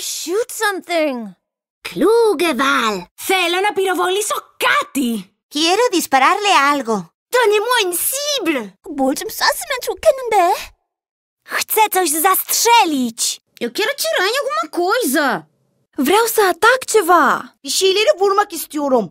shoot something. Kluge Val. Θέλω να πυροβολήσω κάτι. Quiero dispararle algo. Donnez-moi une cible. 뭘좀 쐈으면 좋겠는데. I coś zastrzelić. Eu quero atirar em alguma coisa. Vreau să atac ceva. Bir şeyleri vurmak istiyorum.